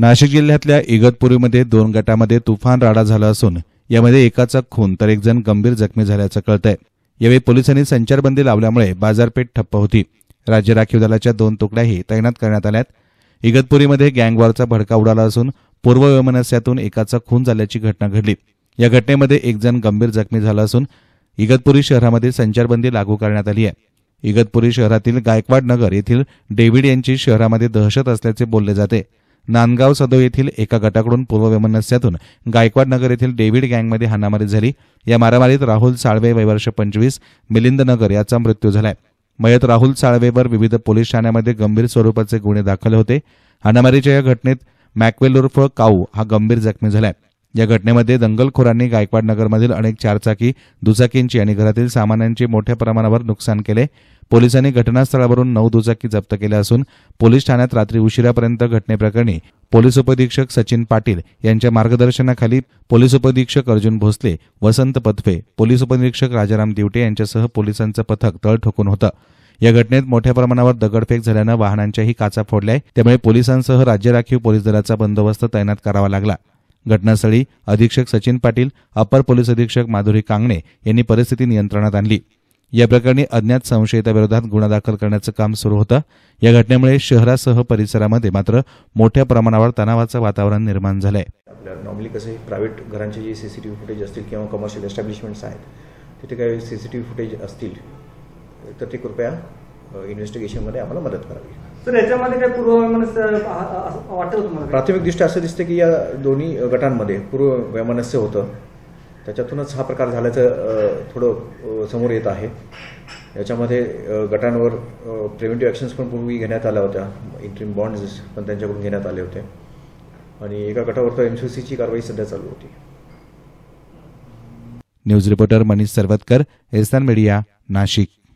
नाशिक जिल्ह्यातल्या इगतपुरीमध्ये दोन गटामध्ये तुफान राडा झाला असून यामध्ये एकाचा खून तर एकजण गंभीर जखमी झाल्याचं कळतंय यावेळी पोलिसांनी संचारबंदी लावल्यामुळे बाजारपेठ ठप्प होती राज्य राखीव दलाच्या दोन तुकड्याही तैनात करण्यात आल्यात इगतपुरीमध्ये गँगवारचा भडका उडाला असून पूर्व वैमनस्यातून एकाचा खून झाल्याची घटना घडली या घटनेमध्ये एक जण गंभीर जखमी झाला असून इगतपुरी शहरामध्ये संचारबंदी लागू करण्यात आली आहे इगतपुरी शहरातील गायकवाड नगर येथील डेव्हिड यांची शहरामध्ये दहशत असल्याचे बोलले जाते नांदगाव सदो येथील एका गटाकडून पूर्व वैमनस्यातून गायकवाड नगर येथील डेव्हिड गँगमध्ये हाणामारी झाली या मारामारीत राहुल साळवे वर्ष पंचवीस मिलिंद नगर याचा मृत्यू झालाय मयत राहुल साळवेवर विविध पोलीस ठाण्यामध्ये गंभीर स्वरूपाचे गुन्हे दाखल होते हाणामारीच्या या घटनेत मॅक्वेल काऊ हा गंभीर जखमी झालाय या घटनेमध्ये दंगलखोरांनी गायकवाड नगरमधील अनेक चारचाकी दुचाकींची आणि घरातील सामान्यांचे मोठ्या प्रमाणावर नुकसान केले पोलिसांनी घटनास्थळावरून नऊ दुचाकी जप्त केल्या असून पोलीस ठाण्यात रात्री उशिरापर्यंत घटनेप्रकरणी पोलीस उपधीक्षक सचिन पाटील यांच्या मार्गदर्शनाखाली पोलीस उपधीक्षक अर्जुन भोसले वसंत पथवे पोलीस उपनिरीक्षक राजाराम दिवटे यांच्यासह पोलिसांचं पथक तळ ठोकून होतं या घटनेत मोठ्या प्रमाणावर दगडफेक झाल्यानं वाहनांच्याही काचा फोडल्या त्यामुळे पोलिसांसह राज्य राखीव पोलीस दलाचा बंदोबस्त तैनात करावा लागला घटनास्थळी अधीक्षक सचिन पाटील अपर पोलीस अधीक्षक माधुरी कांगणे यांनी परिस्थिती नियंत्रणात आणली या प्रकरणी अज्ञात संशयिताविरोधात गुन्हा दाखल करण्याचं काम सुरू होतं या घटनेमुळे शहरासह परिसरामध्ये मात्र मोठ्या प्रमाणावर तणावाचं वातावरण निर्माण झालं आहे नॉर्मली कसं प्रायव्हेट घरांचे जे सीसीटीव्ही फुटेज असतील किंवा कमर्शियल एस्टॅब्लिशमेंट्स आहेत तिथे काही सीसीटीव्ही फुटेज असतील तर ते कृपया इन्व्हेस्टिगेशनमध्ये आम्हाला मदत करावी सर याच्यामध्ये वाटत प्राथमिक दृष्ट्या असं दिसतं की या दोन्ही गटांमध्ये पूर्ववैमनस्य होतं त्याच्यातूनच हा प्रकार झाल्याचं थोडं समोर येत आहे याच्यामध्ये गटांवर प्रिव्हेंटिव्ह ॲक्शन्स पण पूर्वी घेण्यात आल्या होत्या इंट्रीम बॉन्ड्स पण त्यांच्याकडून घेण्यात आले होते आणि एका गटावर तर एमसीसीची कारवाई सध्या चालू होती न्यूज रिपोर्टर मनीष सरवतकर एसन मीडिया नाशिक